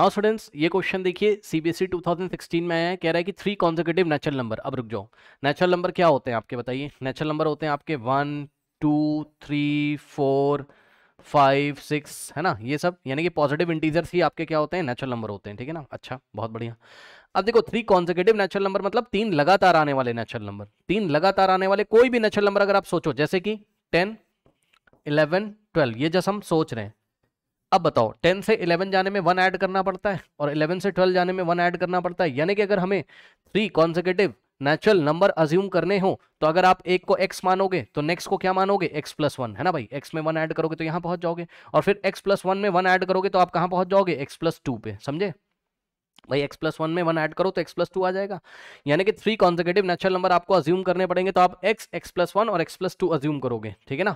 now students ये question देखिए CBSE 2016 e में आया है कह रहा है कि थ्री कॉन्जिकेटिव नेचुरल नंबर अब रुक जाओ नेचुरल नंबर क्या होते हैं आपके बताइए नेचुरल नंबर होते हैं आपके one two three four five six है ना ये सब यानी कि पॉजिटिव इंटीजर्स ही आपके क्या होते हैं नेचुरल नंबर होते हैं ठीक है ना अच्छा बहुत बढ़िया अब देखो थ्री कॉन्जिकेटिव नेचुरल नंबर मतलब तीन लगातार आने वाले नेचुरल नंबर तीन लगातार आने वाले कोई भी नेचुरल नंबर अगर आप सोचो जैसे कि टेन इलेवन ट्वेल्व ये जैसा हम सोच रहे हैं अब बताओ टेन से इलेवन जाने में वन ऐड करना पड़ता है और इलेवन से ट्वेल्व जाने में वन ऐड करना पड़ता है यानी कि अगर हमें three consecutive natural number assume करने हो तो अगर आप एक को एक्स मानोगे तो नेक्स्ट को क्या मानोगे एक्स प्लस वन है ना भाई एक्स में वन ऐड करोगे तो यहाँ पहुंच जाओगे और फिर एक्स प्लस वन में वन ऐड करोगे तो आप कहाँ पहुंच जाओगे एक्स प्लस टू पे समझे भाई x प्लस वन में वन ऐड करो तो x प्लस टू आ जाएगा यानी कि थ्री कॉन्जिकेटिव नेचुरल नंबर आपको अज्यूम करने पड़ेंगे तो आप x x प्लस वन और x प्लस टू अज्यूम करोगे ठीक है ना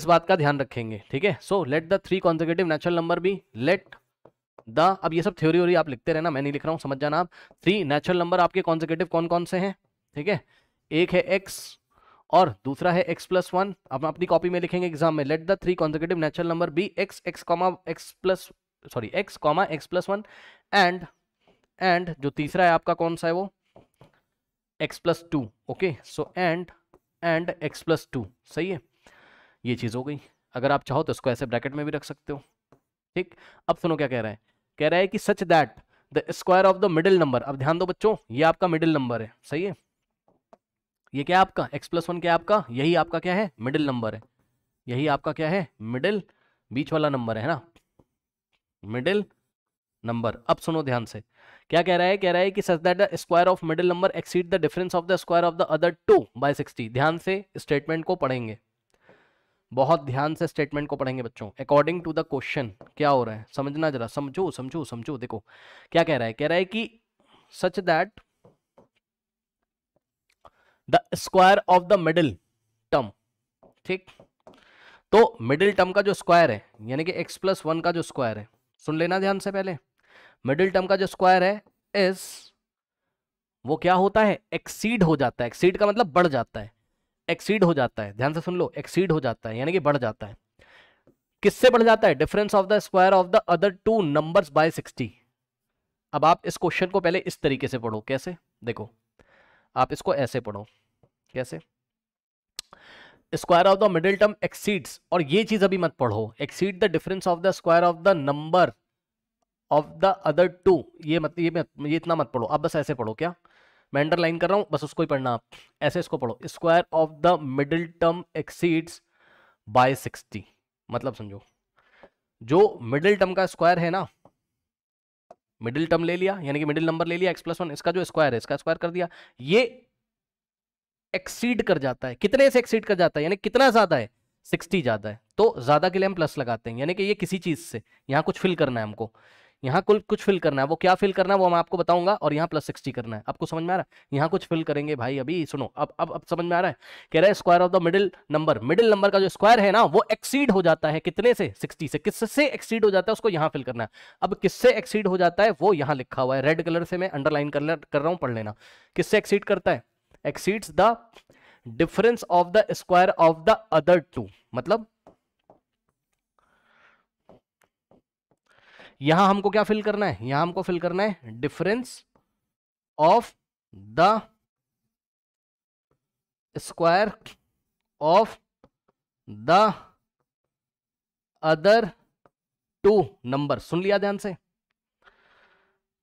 इस बात का ध्यान रखेंगे ठीक है so let the three consecutive natural number भी लेट द अब ये सब थ्योरी वोरी आप लिखते रहना मैं नहीं लिख रहा हूँ समझ जाना आप थ्री नेचुरल नंबर आपके कॉन्जिकेटिव कौन कौन से हैं ठीक है एक है एक्स और दूसरा है एक्स प्लस वन आप अपनी कॉपी में लिखेंगे एग्जाम में let the three consecutive natural number be x x comma x plus sorry x comma x plus one and and जो तीसरा है आपका कौन सा है वो x plus two okay so and and x plus two सही है ये चीज़ हो गई अगर आप चाहो तो इसको ऐसे ब्रैकेट में भी रख सकते हो ठीक अब सुनो क्या कह रहा है कह रहा है कि such that the square of the middle number अब ध्यान दो बच्चों ये आपका मिडिल नंबर है सही है ये क्या आपका एक्स प्लस वन क्या आपका यही आपका क्या है मिडिल नंबर है यही आपका क्या है मिडिल बीच वाला नंबर है ना मिडिल नंबर अब सुनो ध्यान से क्या कह रहा है कह रहा है कि such that the square of middle number exceed the difference of the square of the other two by sixty ध्यान से स्टेटमेंट को पढ़ेंगे बहुत ध्यान से स्टेटमेंट को पढ़ेंगे बच्चों अकॉर्डिंग टू द क्वेश्चन क्या हो रहा है समझना जरा समझो समझो समझो देखो क्या कह रहा है कह रहा है कि such that the square of the middle term ठीक तो मिडिल टर्म का जो स्क्वायर है यानी कि एक्स प्लस वन का जो स्क्वायर है सुन लेना ध्यान से पहले मिडिल टर्म का जो स्क्वायर है इस वो क्या होता है एक्सीड हो जाता है एक्सीड का मतलब बढ़ जाता है एक्सीड हो जाता है ध्यान से सुन लो एक्सीड हो जाता है यानी कि बढ़ जाता है किससे बढ़ जाता है difference of the square of the other two number by sixty अब आप इस क्वेश्चन को पहले इस तरीके से पढ़ो कैसे देखो आप इसको ऐसे पढ़ो कैसे square of the middle term exceeds और ये चीज अभी मत पढ़ो exceed the difference of the square of the number of the other two ये मत ये ये इतना मत पढ़ो आप बस ऐसे पढ़ो क्या मैं अंडरलाइन कर रहा हूँ बस उसको ही पढ़ना आप ऐसे इसको पढ़ो square of the middle term exceeds by sixty मतलब समझो जो मिडिल टर्म का स्क्वायर है ना मिडिल टर्म ले लिया यानी कि मिडिल नंबर ले लिया एक्स प्लस वन इसका जो स्क्वायर है इसका स्क्वायर कर दिया ये एक्सीड कर जाता है कितने से एक्सीड कर जाता है यानी कितना ज़्यादा है सिक्सटी ज़्यादा है तो ज़्यादा के लिए हम प्लस लगाते हैं यानी कि ये किसी चीज़ से यहाँ कुछ फिल करना है हमको यहाँ कुल कुछ फिल करना है वो क्या फिल करना है वो मैं आपको बताऊंगा और यहाँ प्लस सिक्सटी करना है आपको समझ में आ रहा है यहाँ कुछ फिल करेंगे भाई अभी सुनो अब अब अब समझ में आ रहा है कह रहा है square of the middle number middle number का जो स्क्वायर है ना वो एक्सीड हो जाता है कितने से सिक्सटी से किससे एक्सीड हो जाता है उसको यहाँ फिल करना है अब किससे एक्सीड हो जाता है वो यहाँ लिखा हुआ है रेड कलर से मैं अंडरलाइन कर रहा हूँ पढ़ लेना किससे एक्सीड करता है exceeds the difference of the square of the other two मतलब यहां हमको क्या फिल करना है यहां हमको फिल करना है difference of the square of the other two number सुन लिया ध्यान से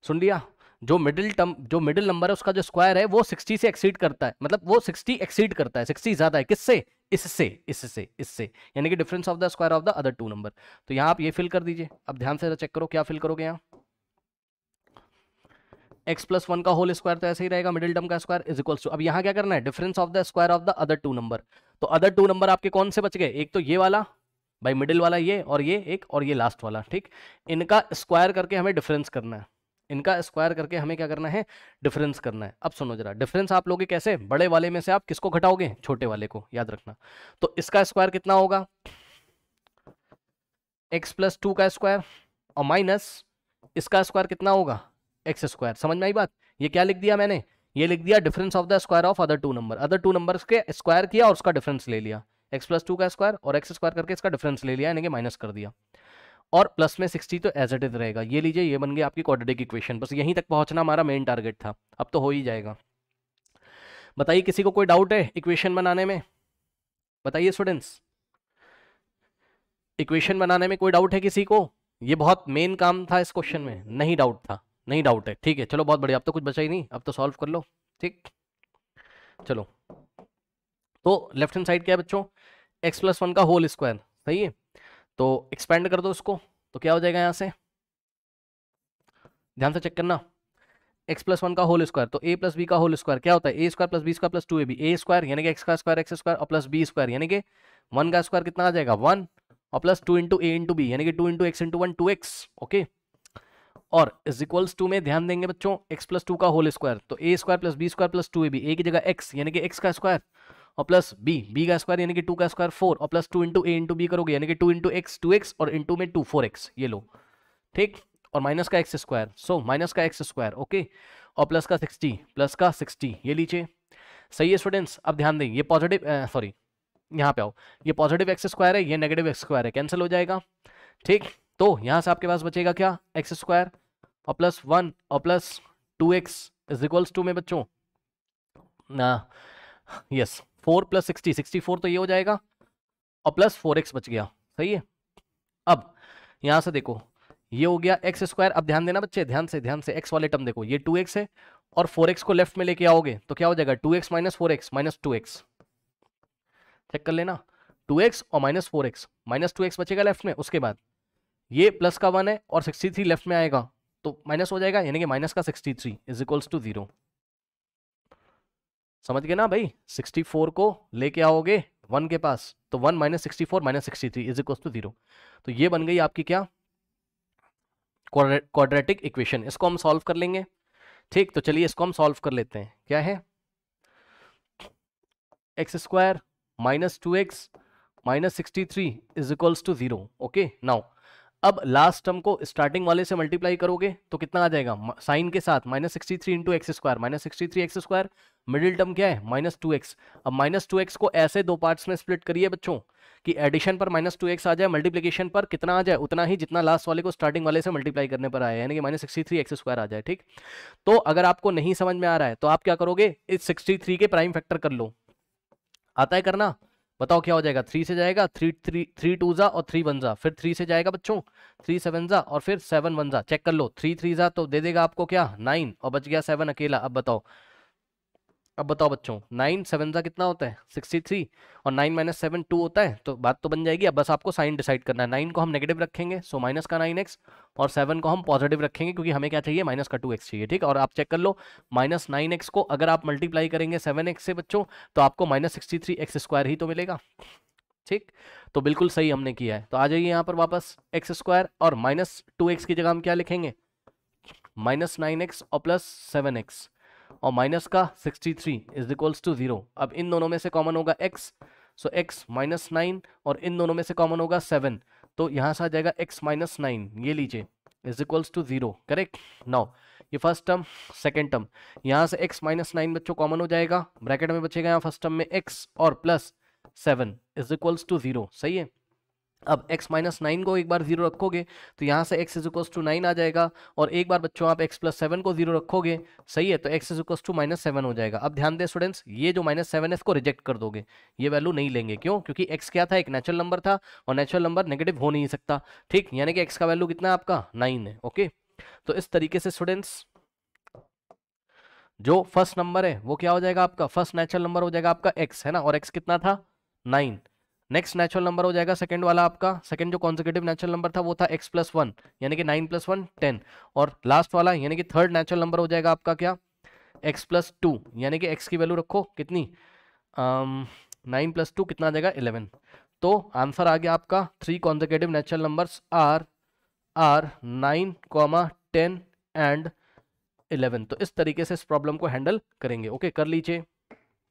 सुन लिया जो मिडिल टर्म जो मिडिल नंबर है उसका जो स्क्वायर है वो 60 से एक्सीड करता है मतलब वो 60 एक्सीड करता है 60 ज्यादा है किससे इससे इससे इससे यानी कि difference of the square of the other two number तो यहां आप ये फिल कर दीजिए अब ध्यान से चेक करो क्या फिल करोगे यहां एक्स प्लस वन का होल स्क्वायर तो ऐसे ही रहेगा मिडिल टर्म का स्क्वायर इज इक्वल्स टू अब यहाँ क्या करना है difference of the square of the other two number तो अदर टू नंबर आपके कौन से बच गए एक तो ये वाला भाई मिडिल वाला ये और ये एक और ये लास्ट वाला ठीक इनका स्क्वायर करके हमें डिफरेंस करना है इनका स्क्वायर करके हमें क्या करना है डिफरेंस करना है अब सुनो जरा डिफरेंस आप लोगे कैसे बड़े वाले में से आप किसको घटाओगे छोटे वाले को याद रखना तो इसका स्क्वायर कितना होगा एक्स प्लस टू का स्क्वायर और माइनस इसका स्क्वायर कितना होगा एक्स स्क्वायर समझ में आई बात ये क्या लिख दिया मैंने ये लिख दिया difference of the square of other two number other two number के स्क्वायर किया और उसका डिफरेंस ले लिया एक्स प्लस टू का स्क्वायर और एक्स स्क्वायर करके इसका डिफरेंस ले लिया यानी कि माइनस कर दिया और प्लस में सिक्सटी तो एज एट इज रहेगा ये लीजिए ये बन गया आपकी क्वाड्रेटिक इक्वेशन बस यहीं तक पहुंचना हमारा मेन टारगेट था अब तो हो ही जाएगा बताइए किसी को कोई डाउट है इक्वेशन बनाने में बताइए स्टूडेंट्स इक्वेशन बनाने में कोई डाउट है किसी को ये बहुत मेन काम था इस क्वेश्चन में नहीं डाउट था नहीं डाउट है ठीक है चलो बहुत बढ़िया अब तो कुछ बचा ही नहीं अब तो सॉल्व कर लो ठीक चलो तो लेफ्ट हैंड साइड क्या है बच्चों एक्स प्लस वन का होल स्क्वायर सही है तो एक्सपेंड कर दो इसको तो क्या हो जाएगा यहाँ से ध्यान से चेक करना एक्स प्लस वन का होल स्क्वायर तो ए प्लस बी का होल स्क्वायर क्या होता है a square plus b square plus two a b a square यानी कि एक्स का स्क्वायर एक्स स्क्वायर और प्लस बी स्क्वायर यानी कि वन का स्क्वायर कितना आ जाएगा वन और plus two into a into b यानी कि two into x into one two x okay और इज इक्वल्स टू में ध्यान देंगे बच्चों एक्स प्लस टू का होल स्क्वायर तो a square plus b square plus two a b a की जगह एक्स यानी कि एक्स का स्क्वायर और प्लस बी बी का स्क्वायर यानी कि टू का स्क्वायर फोर और plus two into a into b करोगे यानी कि two into x two x और इंटू में टू फोर एक्स ये लो ठीक और माइनस का एक्स स्क्वायर सो माइनस का एक्स स्क्वायर ओके और प्लस का सिक्सटी प्लस का सिक्सटी ये लीजिए सही है स्टूडेंट्स अब ध्यान दें ये पॉजिटिव सॉरी यहाँ पे आओ ये पॉजिटिव एक्स स्क्वायर है ये नेगेटिव एक्स स्क्वायर है कैंसिल हो जाएगा ठीक तो यहाँ से आपके पास बचेगा क्या एक्स स्क्वायर और प्लस वन और plus two x is equals to में बच्चों ना yes four plus sixty sixty four तो ये हो जाएगा और प्लस फोर एक्स बच गया सही है अब यहां से देखो ये हो गया एक्स स्क्वायर अब ध्यान देना बच्चे ध्यान से ध्यान से एक्स वाले टर्म देखो ये टू एक्स है और फोर एक्स को लेफ्ट में लेके आओगे तो क्या हो जाएगा two x minus four x minus two x check कर लेना टू एक्स और minus four x minus two x बचेगा लेफ्ट में उसके बाद ये प्लस का वन है और सिक्सटी थ्री लेफ्ट में आएगा तो माइनस हो जाएगा यानी कि माइनस का sixty three is equals to zero समझ गए ना भाई 64 को लेके आओगे 1 के पास तो 1 minus sixty four minus sixty three is equal to zero तो ये बन गई आपकी क्या क्वाड्रेटिक इक्वेशन इसको हम सॉल्व कर लेंगे ठीक तो चलिए इसको हम सॉल्व कर लेते हैं क्या है x square minus two x minus sixty three is equals to zero okay now अब लास्ट टर्म को स्टार्टिंग वाले से मल्टीप्लाई करोगे तो कितना आ जाएगा साइन के साथ minus sixty three into x square minus sixty three x square middle term क्या है माइनस टू एक्स अब माइनस टू एक्स को ऐसे दो पार्ट्स में स्प्लिट करिए बच्चों कि एडिशन पर माइनस टू एक्स आ जाए मल्टीप्लीकेशन पर कितना आ जाए उतना ही जितना लास्ट वाले को स्टार्टिंग वाले से मल्टीप्लाई करने पर आया यानी कि minus sixty three x square आ जाए ठीक तो अगर आपको नहीं समझ में आ रहा है तो आप क्या करोगे इस सिक्सटी थ्री के प्राइम फैक्टर कर लो आता है करना बताओ क्या हो जाएगा थ्री से जाएगा थ्री थ्री थ्री टू जा और थ्री वन जा फिर थ्री से जाएगा बच्चों थ्री सेवन जा और फिर सेवन वन जा चेक कर लो थ्री थ्री जा तो दे देगा आपको क्या नाइन और बच गया सेवन अकेला अब बताओ अब बताओ बच्चों नाइन सेवन का कितना होता है सिक्सटी थ्री और नाइन माइनस सेवन टू होता है तो बात तो बन जाएगी अब बस आपको साइन डिसाइड करना है नाइन को हम नेगेटिव रखेंगे सो माइनस का नाइन एक्स और सेवन को हम पॉजिटिव रखेंगे क्योंकि हमें क्या चाहिए माइनस का टू एक्स चाहिए ठीक है और आप चेक कर लो माइनस नाइन एक्स को अगर आप मल्टीप्लाई करेंगे सेवन एक्स से बच्चों तो आपको minus sixty three x square ही तो मिलेगा ठीक तो बिल्कुल सही हमने किया है तो आ जाइए यहाँ पर वापस एक्स स्क्वायर और माइनस टू एक्स की जगह हम क्या लिखेंगे माइनस नाइन एक्स और प्लस सेवन एक्स और माइनस का 63 three is equals to zero अब इन दोनों में से कॉमन होगा x so x minus nine और इन दोनों में से कॉमन होगा सेवन तो यहाँ से आ जाएगा एक्स माइनस नाइन ये लीजिए is equals to zero correct now ये फर्स्ट टर्म सेकेंड टर्म यहाँ से एक्स माइनस नाइन बच्चों कॉमन हो जाएगा ब्रैकेट में बचेगा यहाँ फर्स्ट टर्म में एक्स और plus seven is equals to zero सही है अब x माइनस नाइन को एक बार जीरो रखोगे तो यहाँ से x इज टू नाइन आ जाएगा और एक बार बच्चों आप x प्लस सेवन को जीरो रखोगे सही है तो x is equals to minus seven हो जाएगा अब ध्यान दें स्टूडेंट्स ये जो माइनस सेवन है इसको रिजेक्ट कर दोगे ये वैल्यू नहीं लेंगे क्यों क्योंकि x क्या था एक नेचुरल नंबर था और नेचुरल नंबर नेगेटिव हो नहीं सकता ठीक यानी कि एक्स का वैल्यू कितना आपका नाइन है ओके तो इस तरीके से स्टूडेंट्स जो फर्स्ट नंबर है वो क्या हो जाएगा आपका फर्स्ट नेचुरल नंबर हो जाएगा आपका एक्स है ना और एक्स कितना था नाइन नेक्स्ट नेचुरल नंबर हो जाएगा सेकंड वाला आपका सेकंड जो कॉन्जिकेटिव नेचुरल नंबर था वो था एक्स प्लस वन यानी कि नाइन प्लस वन टेन और लास्ट वाला यानी कि थर्ड नेचुरल नंबर हो जाएगा आपका क्या एक्स प्लस टू यानी कि एक्स की वैल्यू रखो कितनी नाइन प्लस टू कितना आ जाएगा इलेवन तो आंसर आ गया आपका three consecutive natural number are are nine comma ten and eleven तो इस तरीके से इस प्रॉब्लम को हैंडल करेंगे ओके कर लीजिए